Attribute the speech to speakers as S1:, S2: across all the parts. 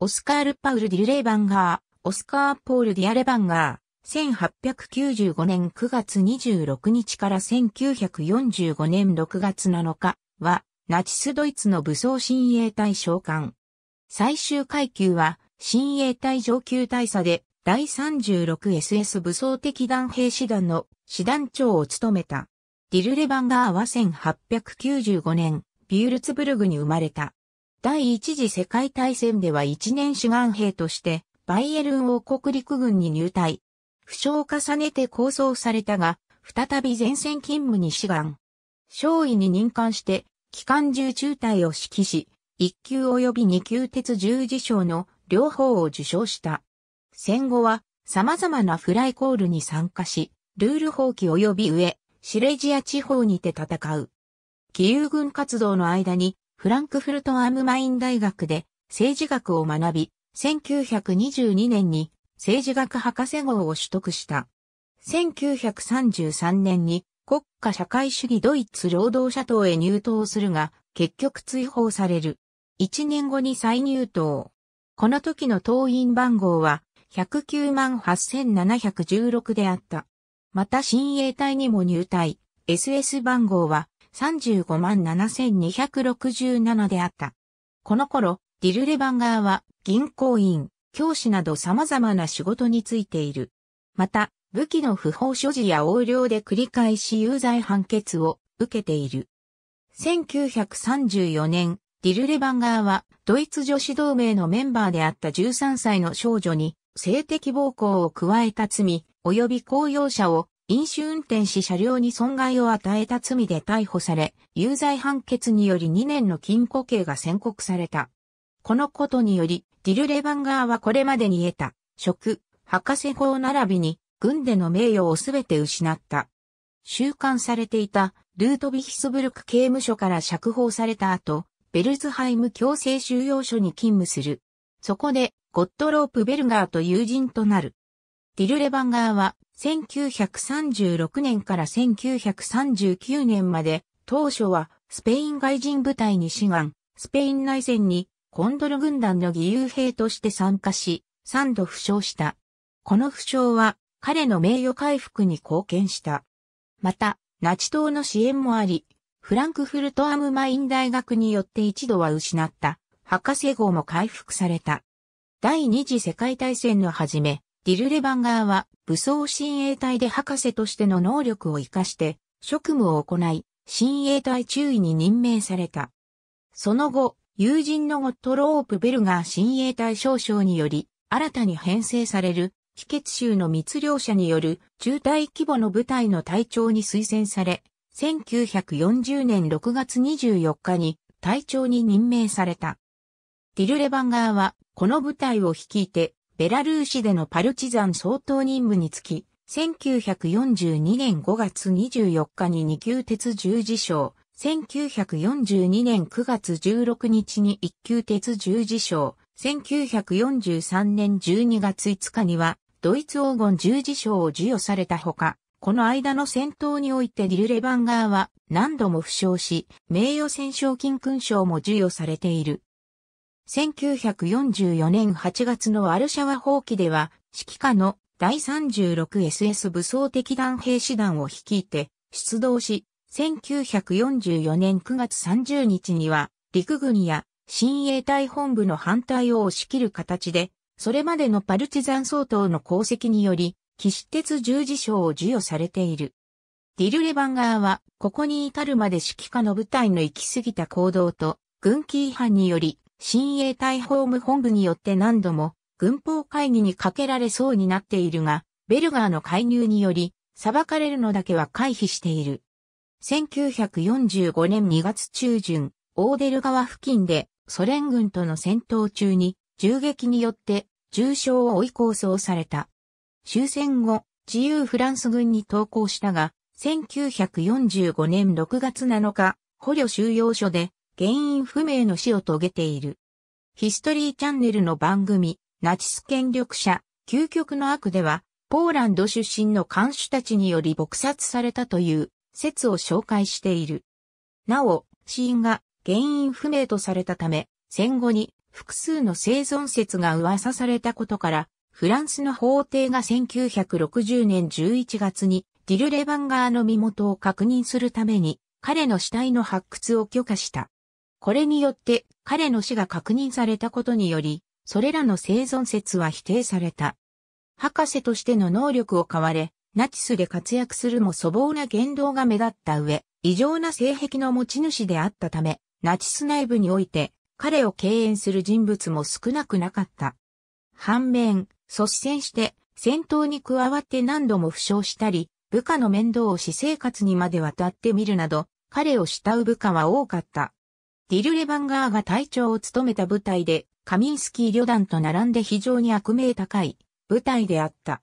S1: オスカール・パウル・ディル・レイバンガー、オスカー・ポール・ディア・レバンガー、1895年9月26日から1945年6月7日は、ナチスドイツの武装親衛隊召喚。最終階級は、親衛隊上級大佐で、第 36SS 武装的弾兵士団の師団長を務めた。ディル・レバンガーは1895年、ビュールツブルグに生まれた。第一次世界大戦では一年志願兵として、バイエルン王国陸軍に入隊。負傷を重ねて構想されたが、再び前線勤務に志願。少尉に任官して、機関銃中隊を指揮し、一級及び二級鉄十字章の両方を受賞した。戦後は様々なフライコールに参加し、ルール放棄及び上、シレジア地方にて戦う。義勇軍活動の間にフランクフルト・アームマイン大学で政治学を学び、1922年に政治学博士号を取得した。1933年に国家社会主義ドイツ労働者党へ入党するが、結局追放される。1年後に再入党。この時の党員番号は109万8716であった。また新衛隊にも入隊。SS 番号は35万7267であった。この頃、ディルレバンガーは銀行員、教師など様々な仕事についている。また、武器の不法所持や横領で繰り返し有罪判決を受けている。1934年、ディルレバンガーはドイツ女子同盟のメンバーであった13歳の少女に性的暴行を加えた罪及び公用車を飲酒運転し車両に損害を与えた罪で逮捕され、有罪判決により2年の禁錮刑が宣告された。このことにより、ディル・レバンガーはこれまでに得た、職、博士号並びに、軍での名誉をすべて失った。収監されていた、ルートビヒスブルク刑務所から釈放された後、ベルズハイム強制収容所に勤務する。そこで、ゴットロープ・ベルガーと友人となる。ディル・レバンガーは、1936年から1939年まで、当初はスペイン外人部隊に志願、スペイン内戦にコンドル軍団の義勇兵として参加し、3度負傷した。この負傷は彼の名誉回復に貢献した。また、ナチ党の支援もあり、フランクフルトアムマイン大学によって一度は失った、博士号も回復された。第二次世界大戦の初め、ディルレバンガーは武装親衛隊で博士としての能力を活かして職務を行い、親衛隊中尉に任命された。その後、友人のゴットロープ・ベルガー親衛隊少将により、新たに編成される、気訣。州の密漁者による中隊規模の部隊の隊長に推薦され、1940年6月24日に隊長に任命された。ディルレバンガーは、この部隊を率いて、ベラルーシでのパルチザン総統任務につき、1942年5月24日に2級鉄十字章、1942年9月16日に1級鉄十字章、1943年12月5日には、ドイツ黄金十字章を授与されたほか、この間の戦闘においてディルレバンガーは何度も負傷し、名誉戦勝金勲章も授与されている。1944年8月のワルシャワ放棄では、指揮下の第 36SS 武装敵団兵士団を率いて出動し、1944年9月30日には、陸軍や新衛隊本部の反対を押し切る形で、それまでのパルチザン総統の功績により、騎士鉄十字章を授与されている。ディル・レバン側は、ここに至るまで指揮下の部隊の行き過ぎた行動と、軍機違反により、新衛隊法務本部によって何度も軍法会議にかけられそうになっているが、ベルガーの介入により、裁かれるのだけは回避している。1945年2月中旬、オーデル川付近でソ連軍との戦闘中に銃撃によって重傷を追い抗争された。終戦後、自由フランス軍に投降したが、1945年6月7日、捕虜収容所で原因不明の死を遂げている。ヒストリーチャンネルの番組、ナチス権力者、究極の悪では、ポーランド出身の看守たちにより撲殺されたという説を紹介している。なお、死因が原因不明とされたため、戦後に複数の生存説が噂されたことから、フランスの法廷が1960年11月にディル・レバンガーの身元を確認するために、彼の死体の発掘を許可した。これによって彼の死が確認されたことにより、それらの生存説は否定された。博士としての能力を買われ、ナチスで活躍するも粗暴な言動が目立った上、異常な性癖の持ち主であったため、ナチス内部において、彼を敬遠する人物も少なくなかった。反面、率先して戦闘に加わって何度も負傷したり、部下の面倒を私生活にまで渡ってみるなど、彼を慕う部下は多かった。ディル・レバンガーが隊長を務めた部隊で、カミンスキー旅団と並んで非常に悪名高い部隊であった。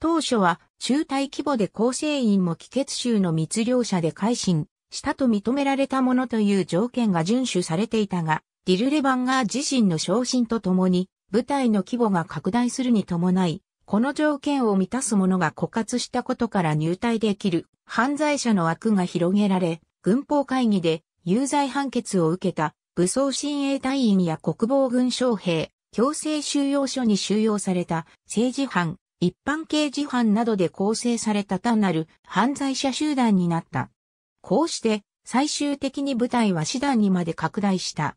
S1: 当初は中隊規模で構成員も帰血州の密漁者で改心したと認められたものという条件が遵守されていたが、ディル・レバンガー自身の昇進とともに、部隊の規模が拡大するに伴い、この条件を満たす者が枯渇したことから入隊できる犯罪者の枠が広げられ、軍法会議で有罪判決を受けた武装親衛隊員や国防軍将兵、強制収容所に収容された政治犯、一般刑事犯などで構成された単なる犯罪者集団になった。こうして最終的に部隊は師団にまで拡大した。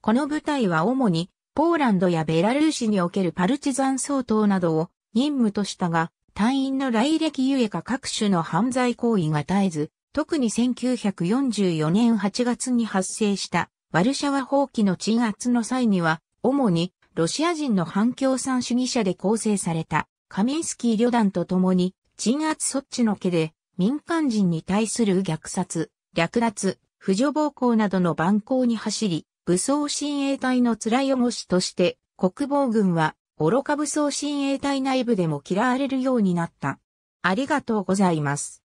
S1: この部隊は主にポーランドやベラルーシにおけるパルチザン総統などを任務としたが、隊員の来歴ゆえか各種の犯罪行為が絶えず、特に1944年8月に発生したワルシャワ放棄の鎮圧の際には、主にロシア人の反共産主義者で構成されたカミンスキー旅団と共に鎮圧措置の家で民間人に対する虐殺、略奪、婦女暴行などの蛮行に走り、武装親衛隊の辛い汚しとして国防軍は愚か武装親衛隊内部でも嫌われるようになった。ありがとうございます。